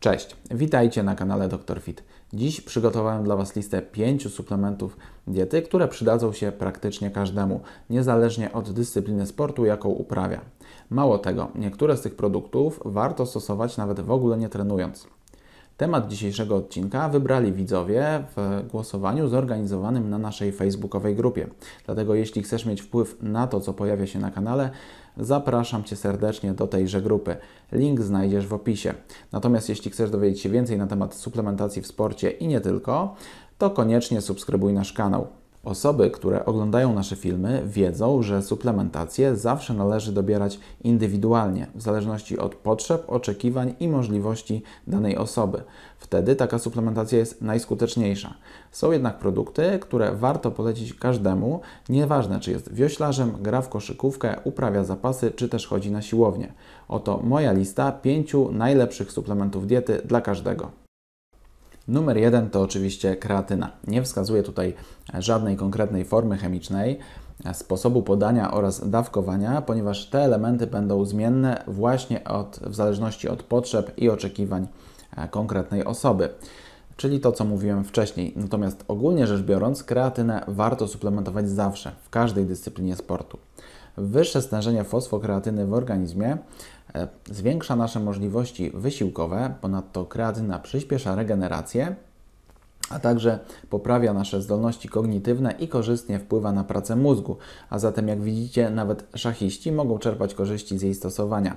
Cześć, witajcie na kanale Dr. Fit. Dziś przygotowałem dla Was listę pięciu suplementów diety, które przydadzą się praktycznie każdemu, niezależnie od dyscypliny sportu, jaką uprawia. Mało tego, niektóre z tych produktów warto stosować nawet w ogóle nie trenując. Temat dzisiejszego odcinka wybrali widzowie w głosowaniu zorganizowanym na naszej facebookowej grupie. Dlatego jeśli chcesz mieć wpływ na to, co pojawia się na kanale, zapraszam Cię serdecznie do tejże grupy. Link znajdziesz w opisie. Natomiast jeśli chcesz dowiedzieć się więcej na temat suplementacji w sporcie i nie tylko, to koniecznie subskrybuj nasz kanał. Osoby, które oglądają nasze filmy, wiedzą, że suplementację zawsze należy dobierać indywidualnie, w zależności od potrzeb, oczekiwań i możliwości danej osoby. Wtedy taka suplementacja jest najskuteczniejsza. Są jednak produkty, które warto polecić każdemu, nieważne czy jest wioślarzem, gra w koszykówkę, uprawia zapasy, czy też chodzi na siłownię. Oto moja lista pięciu najlepszych suplementów diety dla każdego. Numer jeden to oczywiście kreatyna. Nie wskazuje tutaj żadnej konkretnej formy chemicznej, sposobu podania oraz dawkowania, ponieważ te elementy będą zmienne właśnie od, w zależności od potrzeb i oczekiwań e, konkretnej osoby czyli to, co mówiłem wcześniej. Natomiast ogólnie rzecz biorąc, kreatynę warto suplementować zawsze, w każdej dyscyplinie sportu. Wyższe stężenie fosfokreatyny w organizmie E, zwiększa nasze możliwości wysiłkowe, ponadto kreatyna przyspiesza regenerację, a także poprawia nasze zdolności kognitywne i korzystnie wpływa na pracę mózgu, a zatem jak widzicie nawet szachiści mogą czerpać korzyści z jej stosowania.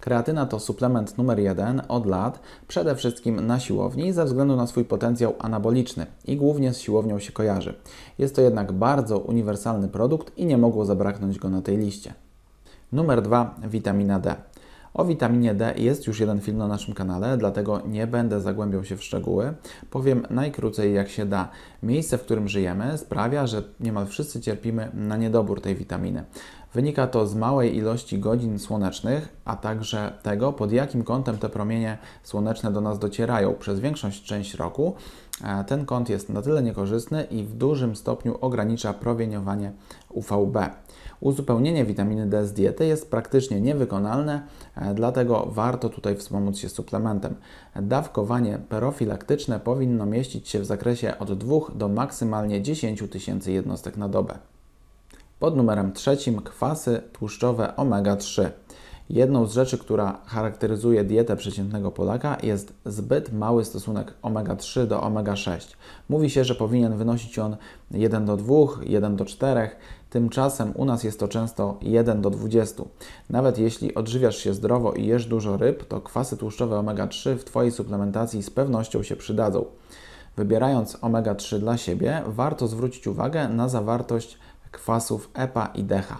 Kreatyna to suplement numer jeden od lat, przede wszystkim na siłowni ze względu na swój potencjał anaboliczny i głównie z siłownią się kojarzy. Jest to jednak bardzo uniwersalny produkt i nie mogło zabraknąć go na tej liście. Numer dwa, witamina D. O witaminie D jest już jeden film na naszym kanale, dlatego nie będę zagłębiał się w szczegóły. Powiem najkrócej jak się da. Miejsce, w którym żyjemy sprawia, że niemal wszyscy cierpimy na niedobór tej witaminy. Wynika to z małej ilości godzin słonecznych, a także tego, pod jakim kątem te promienie słoneczne do nas docierają. Przez większą część roku e, ten kąt jest na tyle niekorzystny i w dużym stopniu ogranicza promieniowanie UVB. Uzupełnienie witaminy D z diety jest praktycznie niewykonalne, e, dlatego warto tutaj wspomóc się suplementem. Dawkowanie profilaktyczne powinno mieścić się w zakresie od 2 do maksymalnie 10 tysięcy jednostek na dobę. Pod numerem trzecim kwasy tłuszczowe omega-3. Jedną z rzeczy, która charakteryzuje dietę przeciętnego Polaka jest zbyt mały stosunek omega-3 do omega-6. Mówi się, że powinien wynosić on 1 do 2, 1 do 4, tymczasem u nas jest to często 1 do 20. Nawet jeśli odżywiasz się zdrowo i jesz dużo ryb, to kwasy tłuszczowe omega-3 w Twojej suplementacji z pewnością się przydadzą. Wybierając omega-3 dla siebie, warto zwrócić uwagę na zawartość kwasów EPA i DHA.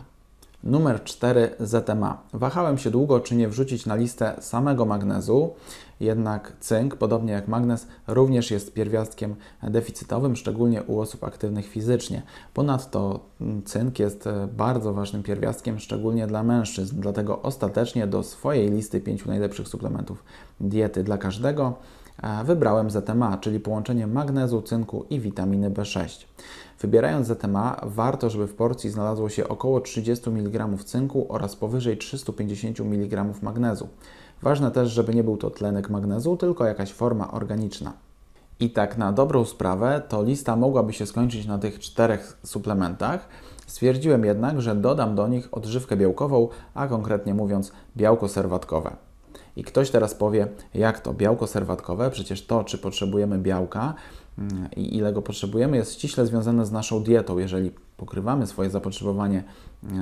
Numer 4 ZMA. Wahałem się długo, czy nie wrzucić na listę samego magnezu, jednak cynk, podobnie jak magnez, również jest pierwiastkiem deficytowym, szczególnie u osób aktywnych fizycznie. Ponadto cynk jest bardzo ważnym pierwiastkiem, szczególnie dla mężczyzn, dlatego ostatecznie do swojej listy 5 najlepszych suplementów diety dla każdego e, wybrałem ZMA, czyli połączenie magnezu, cynku i witaminy B6. Wybierając ZMA, warto, żeby w porcji znalazło się około 30 mg cynku oraz powyżej 350 mg magnezu. Ważne też, żeby nie był to tlenek magnezu, tylko jakaś forma organiczna. I tak na dobrą sprawę, to lista mogłaby się skończyć na tych czterech suplementach. Stwierdziłem jednak, że dodam do nich odżywkę białkową, a konkretnie mówiąc białko serwatkowe. I ktoś teraz powie, jak to białko serwatkowe? Przecież to, czy potrzebujemy białka, i ile go potrzebujemy, jest ściśle związane z naszą dietą. Jeżeli pokrywamy swoje zapotrzebowanie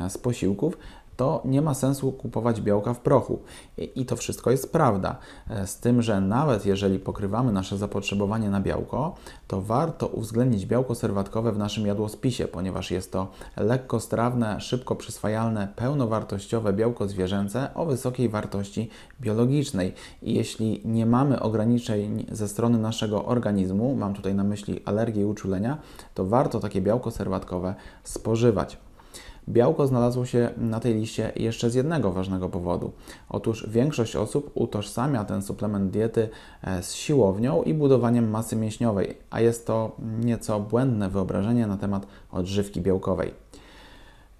e, z posiłków, to nie ma sensu kupować białka w prochu. I to wszystko jest prawda. E, z tym, że nawet jeżeli pokrywamy nasze zapotrzebowanie na białko, to warto uwzględnić białko serwatkowe w naszym jadłospisie, ponieważ jest to lekkostrawne, szybko przyswajalne, pełnowartościowe białko zwierzęce o wysokiej wartości biologicznej. I jeśli nie mamy ograniczeń ze strony naszego organizmu, mam tutaj na myśli alergię, i uczulenia, to warto takie białko serwatkowe spożywać. Białko znalazło się na tej liście jeszcze z jednego ważnego powodu. Otóż większość osób utożsamia ten suplement diety e, z siłownią i budowaniem masy mięśniowej, a jest to nieco błędne wyobrażenie na temat odżywki białkowej.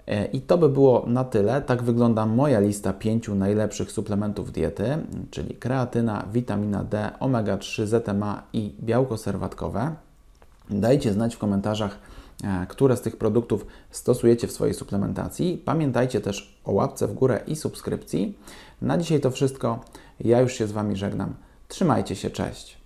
E, I to by było na tyle. Tak wygląda moja lista pięciu najlepszych suplementów diety, czyli kreatyna, witamina D, omega-3, ZMA i białko serwatkowe. Dajcie znać w komentarzach, E, które z tych produktów stosujecie w swojej suplementacji. Pamiętajcie też o łapce w górę i subskrypcji. Na dzisiaj to wszystko. Ja już się z Wami żegnam. Trzymajcie się, cześć.